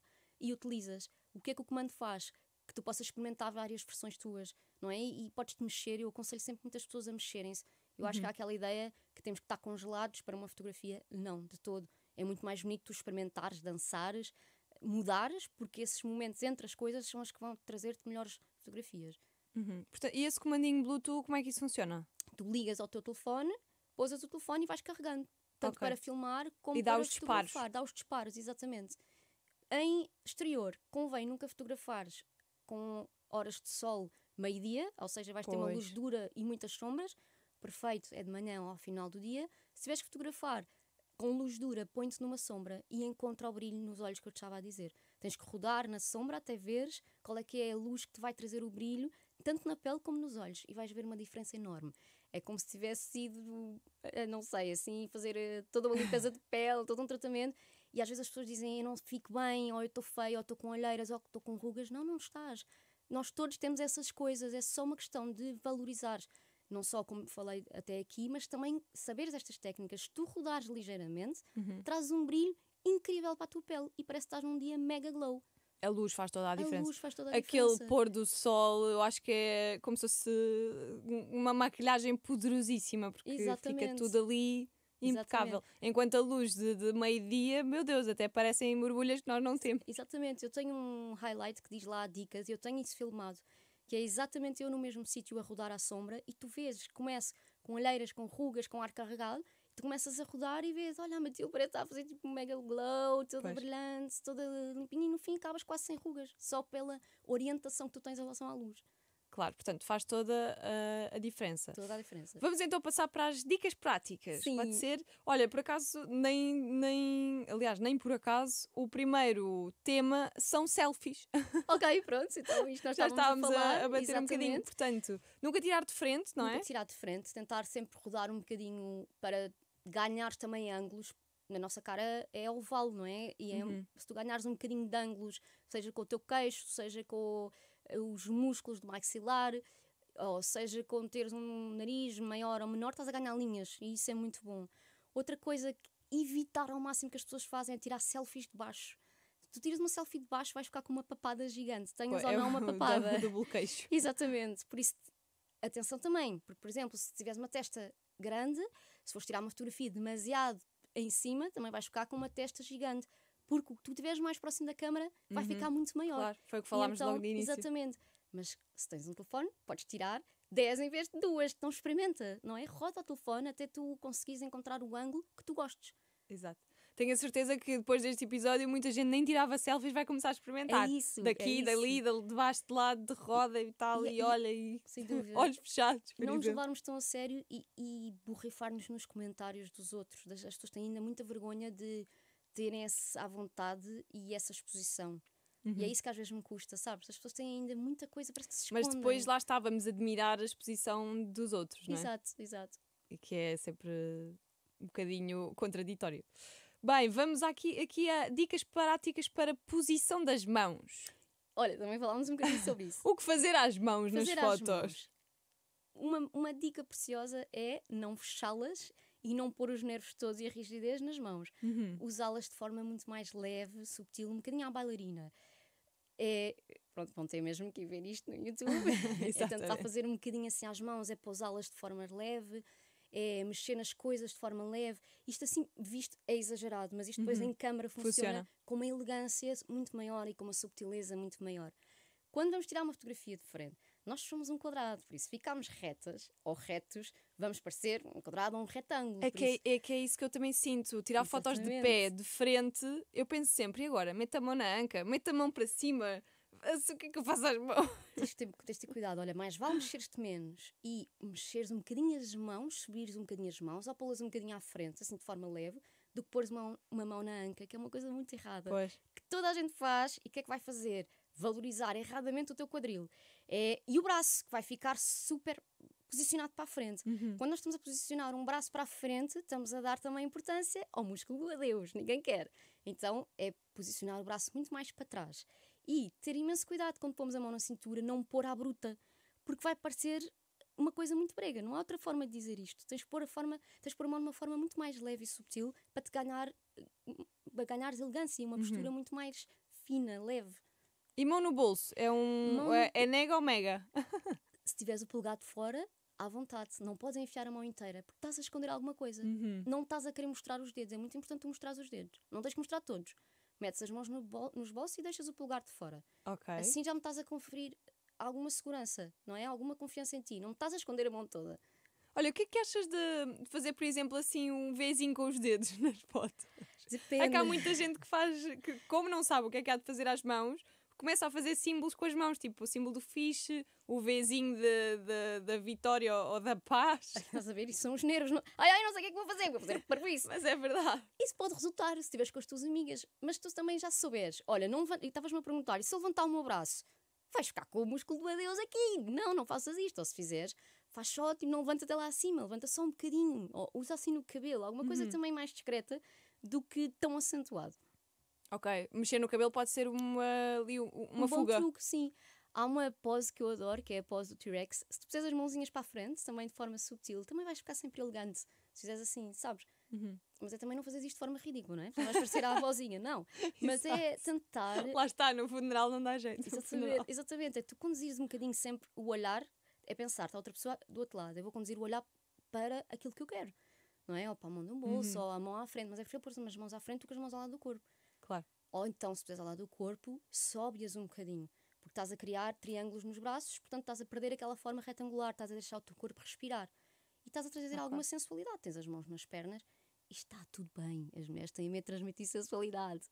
e utilizas. O que é que o comando faz? Que tu possas experimentar várias versões tuas, não é? E, e podes-te mexer, eu aconselho sempre muitas pessoas a mexerem-se. Eu uhum. acho que uhum. há aquela ideia que temos que estar congelados para uma fotografia. Não, de todo. É muito mais bonito tu experimentares, dançares, mudares, porque esses momentos entre as coisas são as que vão trazer-te melhores fotografias. Uhum. Portanto, e esse comandinho Bluetooth, como é que isso funciona? Tu ligas ao teu telefone, pousas o telefone e vais carregando. Tanto okay. para filmar como e dá para os fotografar. Disparos. Dá os disparos, exatamente. Em exterior, convém nunca fotografares com horas de sol meio-dia, ou seja, vais pois. ter uma luz dura e muitas sombras. Perfeito, é de manhã ou ao final do dia. Se tiveres que fotografar com luz dura, põe-te numa sombra e encontra o brilho nos olhos que eu te estava a dizer. Tens que rodar na sombra até veres qual é que é a luz que te vai trazer o brilho, tanto na pele como nos olhos, e vais ver uma diferença enorme. É como se tivesse sido, eh, não sei, assim, fazer eh, toda uma limpeza de pele, todo um tratamento. E às vezes as pessoas dizem, eu não fico bem, ou eu estou feio, ou estou com olheiras, ou estou com rugas. Não, não estás. Nós todos temos essas coisas, é só uma questão de valorizar não só como falei até aqui, mas também saberes estas técnicas. Se tu rodares ligeiramente, uhum. traz um brilho incrível para a tua pele e parece que estás num dia mega glow a luz faz toda a diferença. A luz faz toda a Aquele diferença. pôr do sol, eu acho que é como se fosse uma maquilhagem poderosíssima, porque Exatamente. fica tudo ali impecável. Exatamente. Enquanto a luz de, de meio-dia, meu Deus, até parecem borbulhas que nós não temos. Exatamente, eu tenho um highlight que diz lá dicas e eu tenho isso filmado. Que é exatamente eu no mesmo sítio a rodar à sombra e tu vês, começa com olheiras, com rugas, com ar carregado tu começas a rodar e vês, olha, a Matilde parece estar a fazer tipo um mega glow, toda pois. brilhante, toda limpinha, e no fim acabas quase sem rugas, só pela orientação que tu tens em relação à luz. Claro, portanto, faz toda a, eh, a, diferença. Toda a diferença. Vamos então passar para as dicas práticas. Sim. Pode ser, olha, por acaso, nem, nem, aliás, nem por acaso, o primeiro tema são selfies. Ok, pronto, então isto nós já estávamos, a, falar, a, bater exatamente. um bocadinho. Portanto, nunca tirar de frente, não nunca é? Nunca tirar de frente, tentar sempre rodar um bocadinho para ganhar também ângulos na nossa cara é oval, não é? E é, uhum. se tu ganhares um bocadinho de ângulos, seja com o teu queixo, seja com eh, os músculos do maxilar, ou seja com teres um nariz maior ou menor, estás a ganhar linhas e isso é muito bom. Outra coisa que evitar ao máximo que as pessoas fazem é tirar selfies de baixo. Se tu tiras uma selfie de baixo, vais ficar com uma papada gigante, tenhas ou é não é uma papada. Do, queixo. Exatamente, por isso atenção também, porque, por exemplo, se tiveres uma testa grande, se fores tirar uma fotografia demasiado em cima, também vais ficar com uma testa gigante. Porque o que tu estiveres mais próximo da câmara uhum. vai ficar muito maior. Claro, foi o que falámos então, logo no então, início. Exatamente. Mas se tens um telefone, podes tirar 10 em vez de 2. Então experimenta, não é? Roda o telefone até tu conseguires encontrar o ângulo que tu gostes. Exato tenho a certeza que depois deste episódio muita gente nem tirava selfies vai começar a experimentar. É isso, Daqui, é dali, isso. debaixo de lado, de roda e tal, e, e é, olha e olhos fechados. Não nos levarmos tão a sério e, e borrifar-nos nos comentários dos outros. As pessoas têm ainda muita vergonha de terem essa à vontade e essa exposição. Uhum. E é uhum. isso que às vezes me custa, sabes? As pessoas têm ainda muita coisa para se escondem. Mas depois lá estávamos a admirar a exposição dos outros, não é? Exato, exato. E que é sempre um bocadinho contraditório. Bem, vamos aqui, aqui a dicas práticas para posição das mãos. Olha, também falámos um bocadinho sobre isso. o que fazer às mãos fazer nas às fotos? Mãos. Uma, uma dica preciosa é não fechá-las e não pôr os nervos todos e a rigidez nas mãos. Uhum. Usá-las de forma muito mais leve, subtil, um bocadinho à bailarina. É, pronto, vão ter mesmo que ver isto no YouTube. é tentar fazer um bocadinho assim às mãos, é pousá-las de forma leve, é mexer nas coisas de forma leve. Isto assim, visto, é exagerado, mas isto depois uhum. em câmara funciona, funciona, com uma elegância muito maior e com uma subtileza muito maior. Quando vamos tirar uma fotografia de frente, nós somos um quadrado, por isso ficamos retas ou retos, vamos parecer um quadrado ou um retângulo. É que, é, isso... é que é isso que eu também sinto. Tirar Exatamente. fotos de pé, de frente, eu penso sempre, e agora? Mete a mão na anca, mete a mão para cima o que é que eu faço às mãos? Tens de, ter, ter cuidado, olha, mais vale mexer te menos e mexeres um bocadinho as mãos, subires um bocadinho as mãos ou pô-las um bocadinho à frente, assim de forma leve, do que pôres uma, uma mão na anca, que é uma coisa muito errada. Pois. Que toda a gente faz e o que é que vai fazer? Valorizar erradamente o teu quadril. É, e o braço, que vai ficar super posicionado para a frente. Uhum. Quando nós estamos a posicionar um braço para a frente, estamos a dar também importância ao músculo adeus, ninguém quer. Então é posicionar o braço muito mais para trás. E ter imenso cuidado quando pomos a mão na cintura, não pôr à bruta, porque vai parecer uma coisa muito brega. Não há outra forma de dizer isto. Tens de pôr a, forma, tens de pôr a mão de uma forma muito mais leve e subtil para te ganhar para ganhares elegância e uma uhum. postura uhum. muito mais fina, leve. E mão no bolso? É um. Mão... É, é nega ou mega? Se tiveres o polegar de fora, à vontade. Não podes enfiar a mão inteira, porque estás a esconder alguma coisa. Uhum. Não estás a querer mostrar os dedos. É muito importante tu mostrares os dedos. Não tens que mostrar todos metes as mãos no bol nos bolsos e deixas o polegar de fora. Okay. Assim já me estás a conferir alguma segurança, não é? Alguma confiança em ti. Não me estás a esconder a mão toda. Olha, o que é que achas de fazer, por exemplo, assim um Vzinho com os dedos nas botas? Depende. É que há muita gente que faz, que, como não sabe o que é que há de fazer às mãos, começa a fazer símbolos com as mãos, tipo o símbolo do fiche, o Vzinho da vitória ou da paz. É estás a ver? Isso são os nervos. Ai, ai, não sei o que é que vou fazer, vou fazer para isso. mas é verdade. Isso pode resultar se estiveres com as tuas amigas, mas tu também já souberes. Olha, não levant... e estavas-me a perguntar, e se eu levantar o meu braço? Vais ficar com o músculo do adeus aqui. Não, não faças isto. Ou se fizeres, faz só, tipo, não levanta até lá acima, levanta só um bocadinho. Ou usa assim no cabelo, alguma coisa uhum. também mais discreta do que tão acentuado. Ok, mexer no cabelo pode ser uma, ali, uma um fuga. Bom truque, sim. Há uma pose que eu adoro, que é a pose do T-Rex. Se tu puseres as mãozinhas para a frente, também de forma subtil, também vais ficar sempre elegante. Se fizeres assim, sabes? Uhum. Mas é também não fazer isto de forma ridícula, não é? Não vais parecer à avózinha, não. Mas é tentar. Lá está, no funeral não dá jeito. Exatamente, exatamente. é tu conduzires um bocadinho sempre o olhar, é pensar, está outra pessoa do outro lado, eu vou conduzir o olhar para aquilo que eu quero, não é? Ou para a mão no bolso, uhum. ou a mão à frente, mas é preferível pôr as mãos à frente do que as mãos ao lado do corpo. Claro. Ou então, se puseres ao lado do corpo, sobe-as um bocadinho. Porque estás a criar triângulos nos braços, portanto estás a perder aquela forma retangular, estás a deixar o teu corpo respirar. E estás a trazer alguma sensualidade. Tens as mãos nas pernas e está tudo bem. As mulheres têm medo de transmitir sensualidade.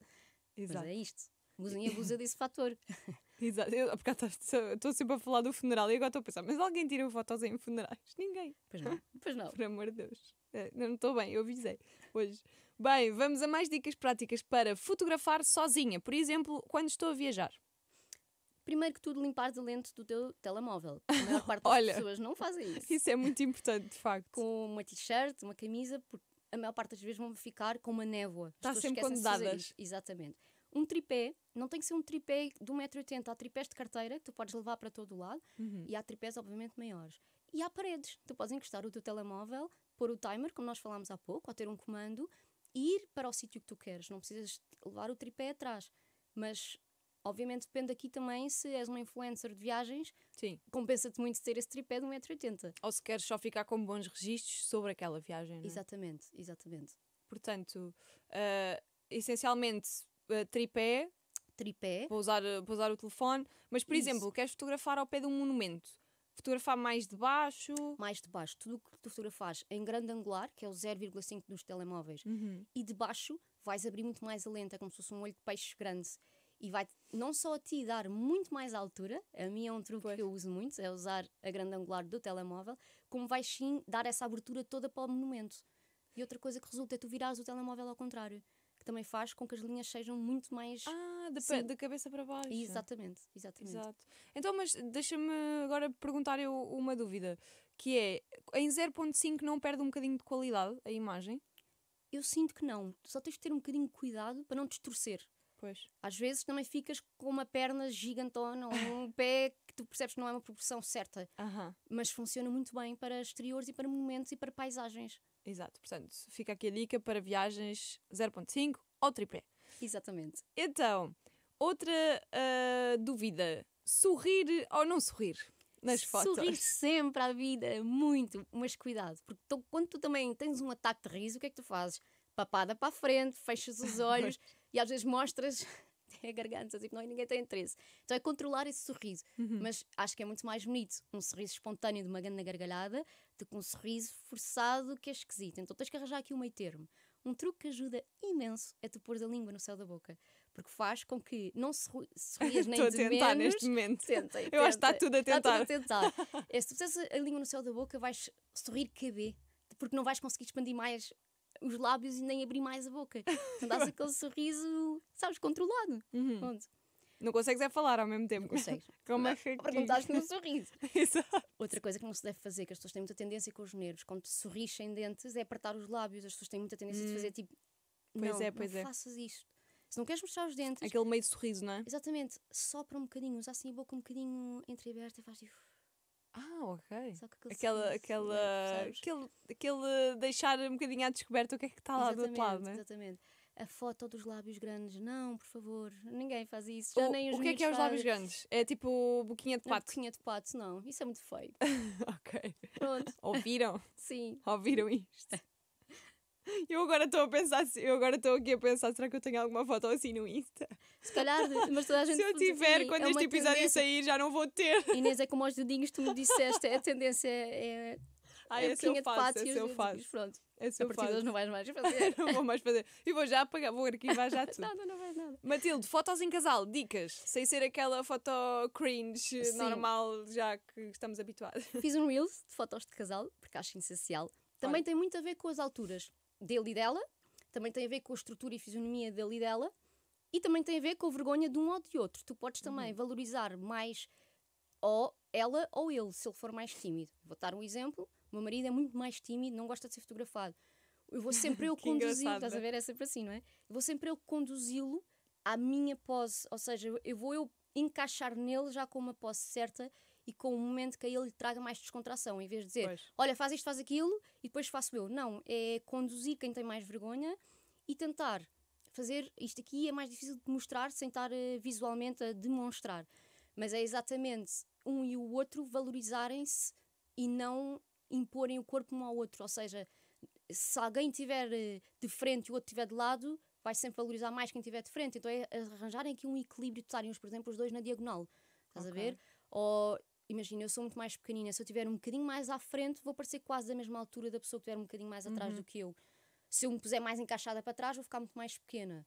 Exato. Mas é isto. Usem e abusa é desse fator. Exato. Eu, estou sempre a falar do funeral e agora estou a pensar, mas alguém tira fotos em funerais? Ninguém. Pois não. Pois não. Por amor de Deus. Não estou bem, eu avisei hoje. Bem, vamos a mais dicas práticas para fotografar sozinha, por exemplo, quando estou a viajar. Primeiro que tudo, limpar a lente do teu telemóvel. A maior parte das Olha, pessoas não fazem isso. Isso é muito importante, de facto. Com uma t-shirt, uma camisa, porque a maior parte das vezes vão ficar com uma névoa. Está sempre condenadas. Exatamente. Um tripé, não tem que ser um tripé de 1,80m. Há tripés de carteira que tu podes levar para todo o lado uhum. e há tripés, obviamente, maiores. E há paredes. Tu podes encostar o teu telemóvel pôr o timer, como nós falámos há pouco, ou ter um comando, e ir para o sítio que tu queres. Não precisas levar o tripé atrás. Mas, obviamente, depende aqui também se és uma influencer de viagens. Sim. Compensa-te muito ter esse tripé de 1,80m. Ou se queres só ficar com bons registros sobre aquela viagem. É? Exatamente, exatamente. Portanto, uh, essencialmente, uh, tripé. Tripé. vou usar, vou ah, usar o telefone. Mas, por Isso. exemplo, queres fotografar ao pé de um monumento fotografar mais de baixo? Mais de baixo. Tudo o que tu fotografares em grande angular, que é o 0,5 dos telemóveis, uhum. e de baixo vais abrir muito mais a lente, é como se fosse um olho de peixe grande. E vai não só a ti dar muito mais altura, a mim é um truque pois. que eu uso muito, é usar a grande angular do telemóvel, como vais sim dar essa abertura toda para o monumento. E outra coisa que resulta é tu virares o telemóvel ao contrário que também faz com que as linhas sejam muito mais. Ah, de, de cabeça para baixo. Exatamente, exatamente. Exato. Então, mas deixa-me agora perguntar eu uma dúvida, que é, em 0.5 não perde um bocadinho de qualidade a imagem? Eu sinto que não. Só tens de ter um bocadinho de cuidado para não distorcer. Pois. Às vezes também ficas com uma perna gigantona ou um pé que tu percebes que não é uma proporção certa. Uh -huh. Mas funciona muito bem para exteriores e para monumentos e para paisagens. Exato, portanto, fica aqui a dica para viagens 0.5 ou tripé. Exatamente. Então, outra uh, dúvida: sorrir ou não sorrir? Nas fotos. Sorrir sempre à vida, muito, mas cuidado, porque tu, quando tu também tens um ataque de riso, o que é que tu fazes? Papada para a frente, fechas os olhos e às vezes mostras é a garganta, tipo, não, ninguém tem interesse. Então é controlar esse sorriso. Uhum. Mas acho que é muito mais bonito um sorriso espontâneo de uma grande gargalhada do que um sorriso forçado que é esquisito. Então tens que arranjar aqui um meio termo. Um truque que ajuda imenso é tu pôr a língua no céu da boca, porque faz com que não se sorrias nem Estou a tentar neste momento. Tenta, Eu acho que está tá tudo a tentar. Tudo a tentar. é, se tu puseres a língua no céu da boca, vais sorrir KB, porque não vais conseguir expandir mais os lábios e nem abrir mais a boca. Então dás aquele sorriso sabes, controlado. Uhum. Pronto. Não consegues é falar ao mesmo tempo. Não consegues. Como é que. É Perguntaste num sorriso. Exato. Outra coisa que não se deve fazer, que as pessoas têm muita tendência com os nervos, quando sorris sem dentes, é apertar os lábios. As pessoas têm muita tendência hum. de fazer tipo. Pois não, é, pois não é. faças isto. Se não queres mostrar os dentes. Aquele meio de sorriso, não é? Exatamente. Sopra um bocadinho, usa assim a boca um bocadinho entreaberta e faz tipo. Ah, ok. Só que aquela, aquela, aquele, aquele deixar um bocadinho à descoberta o que é que está lá do outro lado, é? Exatamente a foto dos lábios grandes. Não, por favor, ninguém faz isso. Já o, nem os O que é que é os lábios fazem. grandes? É tipo boquinha de pato? Não, boquinha de pato, não. Isso é muito feio. ok. Pronto. Ouviram? Sim. Ouviram isto? Eu agora estou a pensar, eu agora estou aqui a pensar, será que eu tenho alguma foto assim no Insta? Se calhar, mas toda a gente. Se eu tiver, é quando é este episódio tendência. sair, já não vou ter. Inês, é como aos dedinhos tu me disseste, é a tendência é ah, é esse eu faço, esse eu faço. Pronto. Esse a partir de hoje não vais mais fazer. não vou mais fazer. E vou já apagar, vou arquivar já tudo. nada, não vais nada. Matilde, fotos em casal, dicas. Sem ser aquela foto cringe Sim. normal, já que estamos habituados. Fiz um Reels de fotos de casal, porque acho essencial. Também tem muito a ver com as alturas dele e dela. Também tem a ver com a estrutura e fisionomia dele e dela. E também tem a ver com a vergonha de um ou de outro. Tu podes também uhum. valorizar mais ou ela ou ele, se ele for mais tímido. Vou dar um exemplo o meu marido é muito mais tímido, não gosta de ser fotografado. Eu vou sempre eu conduzi-lo, estás a ver? É sempre assim, não é? Eu vou sempre eu conduzi-lo à minha pose, ou seja, eu vou eu encaixar nele já com uma pose certa e com um momento que aí ele traga mais descontração, em vez de dizer, pois. olha, faz isto, faz aquilo e depois faço eu. Não, é conduzir quem tem mais vergonha e tentar fazer isto aqui é mais difícil de mostrar sem estar eh, visualmente a demonstrar. Mas é exatamente um e o outro valorizarem-se e não imporem o corpo um ao outro. Ou seja, se alguém estiver eh, de frente e o outro estiver de lado, vai sempre valorizar mais quem estiver de frente. Então é arranjarem aqui um equilíbrio, estarem, por exemplo, os dois na diagonal. Estás okay. a ver? Ou imagina, eu sou muito mais pequenina, se eu estiver um bocadinho mais à frente, vou parecer quase da mesma altura da pessoa que estiver um bocadinho mais atrás uhum. do que eu. Se eu me puser mais encaixada para trás, vou ficar muito mais pequena.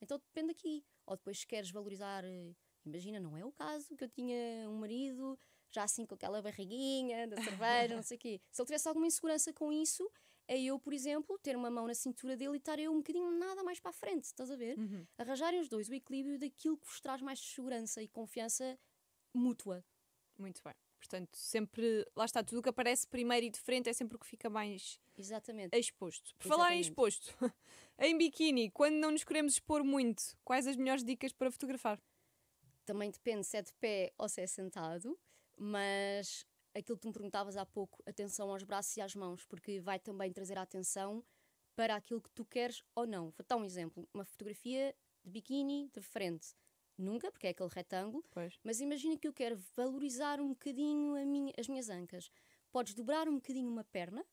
Então depende aqui. Ou depois, se queres valorizar. Eh, imagina, não é o caso que eu tinha um marido já assim com aquela barriguinha da cerveja, não sei o quê. Se ele tivesse alguma insegurança com isso, é eu, por exemplo, ter uma mão na cintura dele e estar eu um bocadinho nada mais para a frente, estás a ver? Uhum. Arranjarem os dois o equilíbrio daquilo que vos traz mais segurança e confiança mútua. Muito bem. Portanto, sempre, lá está, tudo o que aparece primeiro e de frente é sempre o que fica mais Exatamente. exposto. Por falar em exposto, em biquíni, quando não nos queremos expor muito, quais as melhores dicas para fotografar? Também depende se é de pé ou se é sentado. Mas aquilo que tu me perguntavas há pouco, atenção aos braços e às mãos, porque vai também trazer a atenção para aquilo que tu queres ou não. Vou dar um exemplo: uma fotografia de biquíni de frente. Nunca, porque é aquele retângulo, pois. mas imagina que eu quero valorizar um bocadinho minha, as minhas ancas. Podes dobrar um bocadinho uma perna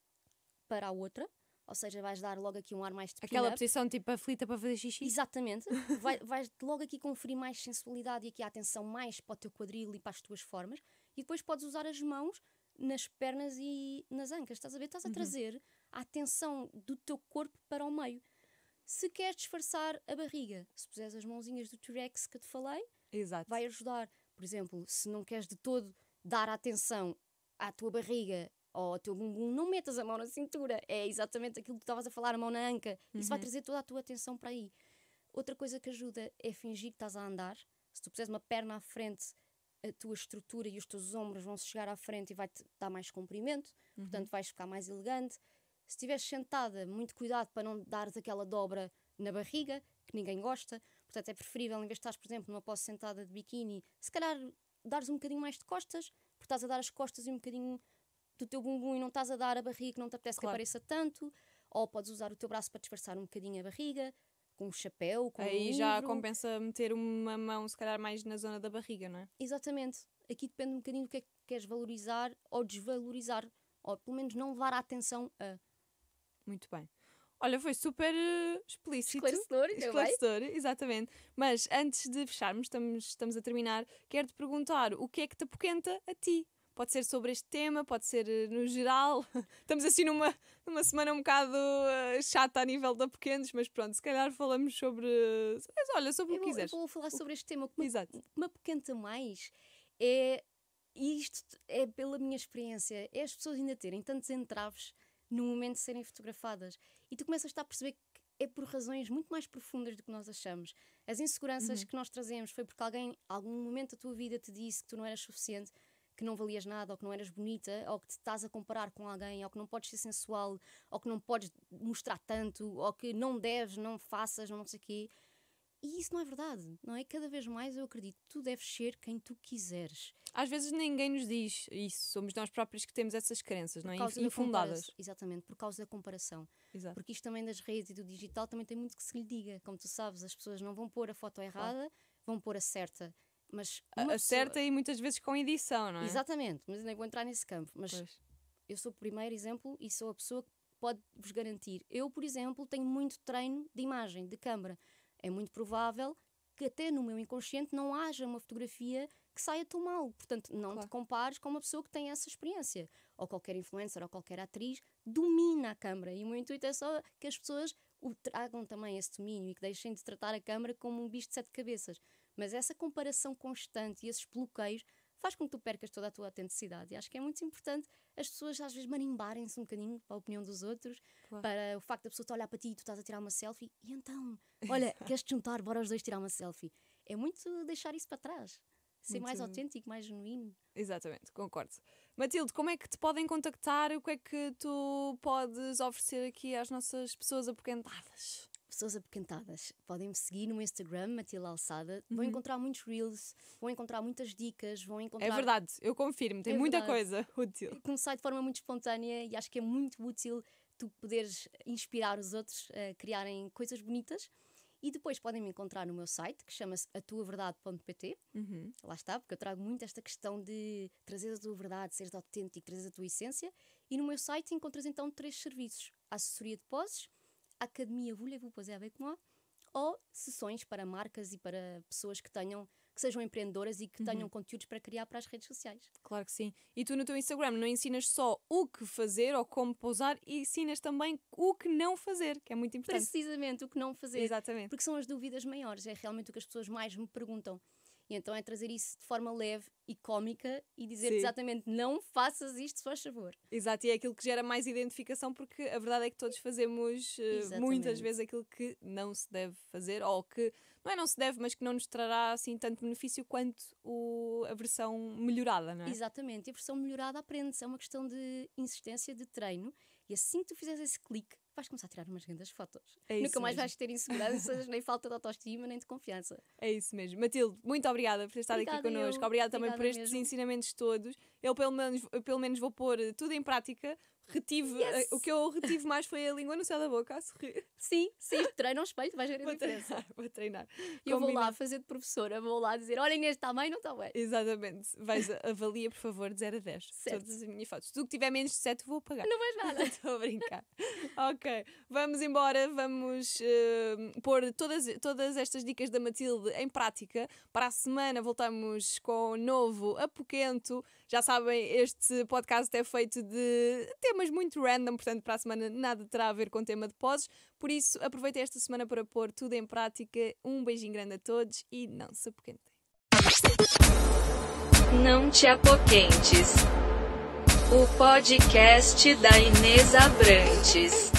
para a outra, ou seja, vais dar logo aqui um ar mais de Aquela posição tipo aflita para fazer xixi. Exatamente. Vai, vais logo aqui conferir mais sensualidade e aqui a atenção mais para o teu quadril e para as tuas formas e depois podes usar as mãos nas pernas e nas ancas. Estás a ver? Estás a uhum. trazer a atenção do teu corpo para o meio. Se queres disfarçar a barriga, se puseres as mãozinhas do T-Rex que te falei, Exato. vai ajudar. Por exemplo, se não queres de todo dar atenção à tua barriga ou ao teu bumbum, não metas a mão na cintura. É exatamente aquilo que estavas a falar, a mão na anca. Uhum. Isso vai uhum. trazer toda a tua atenção para aí. Outra coisa que ajuda é fingir que estás a andar. Se tu puseres uma perna à frente a tua estrutura e os teus ombros vão chegar à frente e vai-te dar mais comprimento, uhum. portanto vais ficar mais elegante. Se estiveres sentada, muito cuidado para não dares aquela dobra na barriga, que ninguém gosta. Portanto, é preferível, em vez de estás, por exemplo, numa pose sentada de biquíni, se calhar dares um bocadinho mais de costas, porque estás a dar as costas e um bocadinho do teu bumbum e não estás a dar a barriga que não te apetece claro. que apareça tanto. Ou podes usar o teu braço para disfarçar um bocadinho a barriga com um chapéu, com Aí um já livro. compensa meter uma mão, se calhar, mais na zona da barriga, não é? Exatamente. Aqui depende um bocadinho do que é que queres valorizar ou desvalorizar, ou pelo menos não levar a atenção a. Muito bem. Olha, foi super eh, explícito. Esclarecedor, Esclarecedor, exatamente. Mas antes de fecharmos, estamos, estamos a terminar, quero-te perguntar o que é que te apoquenta a ti? Pode ser sobre este tema, pode ser eh, no geral. Estamos assim numa, numa semana um bocado eh, chata a nível da pequenos, mas pronto, se calhar falamos sobre. Mas eh, olha, sobre eu o que quiseres. Vou, eu vou falar sobre este tema. Uma, Exato. uma pequena mais é. E isto é pela minha experiência, é as pessoas ainda terem tantos entraves no momento de serem fotografadas. E tu começas a perceber que é por razões muito mais profundas do que nós achamos. As inseguranças uhum. que nós trazemos foi porque alguém, algum momento da tua vida, te disse que tu não eras suficiente, que não valias nada, ou que não eras bonita, ou que te estás a comparar com alguém, ou que não podes ser sensual, ou que não podes mostrar tanto, ou que não deves, não faças, não sei o quê. E isso não é verdade, não é? Cada vez mais eu acredito, tu deves ser quem tu quiseres. Às vezes ninguém nos diz isso, somos nós próprios que temos essas crenças, não é? Infundadas. Exatamente, por causa da comparação. Exato. Porque isto também das redes e do digital também tem muito que se lhe diga. Como tu sabes, as pessoas não vão pôr a foto errada, ah. vão pôr a certa. Mas Acerta pessoa... e muitas vezes com edição, não é? Exatamente, mas nem vou entrar nesse campo. Mas pois. eu sou o primeiro exemplo e sou a pessoa que pode vos garantir. Eu, por exemplo, tenho muito treino de imagem, de câmara. É muito provável que até no meu inconsciente não haja uma fotografia que saia tão mal. Portanto, não claro. te compares com uma pessoa que tem essa experiência. Ou qualquer influencer, ou qualquer atriz, domina a câmara. E o meu intuito é só que as pessoas o tragam também esse domínio e que deixem de tratar a câmara como um bicho de sete cabeças. Mas essa comparação constante e esses bloqueios faz com que tu percas toda a tua autenticidade. E acho que é muito importante as pessoas às vezes marimbarem-se um bocadinho para a opinião dos outros, claro. para o facto da pessoa estar a olhar para ti e tu estás a tirar uma selfie, e então, olha, queres-te juntar, bora os dois tirar uma selfie. É muito deixar isso para trás. Ser muito... mais autêntico, mais genuíno. Exatamente, concordo. Matilde, como é que te podem contactar? O que é que tu podes oferecer aqui às nossas pessoas apoquentadas? pessoas apequentadas. Podem me seguir no Instagram, Matilda Alçada. Vão uhum. encontrar muitos reels, vão encontrar muitas dicas, vão é encontrar. É verdade, eu confirmo, tem é muita verdade. coisa útil. Comecei de forma muito espontânea e acho que é muito útil tu poderes inspirar os outros a criarem coisas bonitas. E depois podem me encontrar no meu site, que chama-se atuaverdade.pt. Uhum. Lá está, porque eu trago muito esta questão de trazer a tua verdade, seres autêntico, trazer a tua essência. E no meu site encontras então três serviços: a assessoria de poses, Academia, voulez-vous poser avec moi? ou sessões para marcas e para pessoas que tenham que sejam empreendedoras e que tenham uhum. conteúdos para criar para as redes sociais. Claro que sim. E tu no teu Instagram não ensinas só o que fazer ou como pousar, e ensinas também o que não fazer, que é muito importante. Precisamente o que não fazer. Exatamente. Porque são as dúvidas maiores, é realmente o que as pessoas mais me perguntam. E então é trazer isso de forma leve e cómica e dizer exatamente não faças isto, se faz favor. Exato, e é aquilo que gera mais identificação, porque a verdade é que todos fazemos uh, muitas vezes aquilo que não se deve fazer, ou que não é não se deve, mas que não nos trará assim tanto benefício quanto o, a versão melhorada, não é? Exatamente, e a versão melhorada aprende-se, é uma questão de insistência, de treino, e assim que tu fizeres esse clique, vais começar a tirar umas grandes fotos. É Nunca mais mesmo. vais ter inseguranças, nem falta de autoestima, nem de confiança. É isso mesmo. Matilde, muito obrigada por ter estado obrigada aqui connosco. Obrigada também obrigada por estes mesmo. ensinamentos todos. Eu pelo menos, eu, pelo menos vou pôr tudo em prática retive. Eh, yes. O que eu retive mais foi a língua no céu da boca a sorrir. Sim, sim. Treina um espelho, vais ver a vou diferença. Treinar, vou treinar. E eu vou lá fazer de professora, vou lá dizer: olhem, este está bem, não está bem. Exatamente. Vais, avalia, por favor, de 0 a 10. Certo. Todas as minhas fotos. Tudo que tiver menos de 7, vou pagar. Não mais nada. Estou a brincar. ok, vamos embora. Vamos uh, pôr todas, todas estas dicas da Matilde em prática. Para a semana voltamos com o novo Apoquento. Já sabem, este podcast é feito de temas muito random, portanto, para a semana nada terá a ver com o tema de poses. Por isso, aproveite esta semana para pôr tudo em prática. Um beijinho grande a todos e não se apoquentem. Não te apoquentes. O podcast da Inês Abrantes.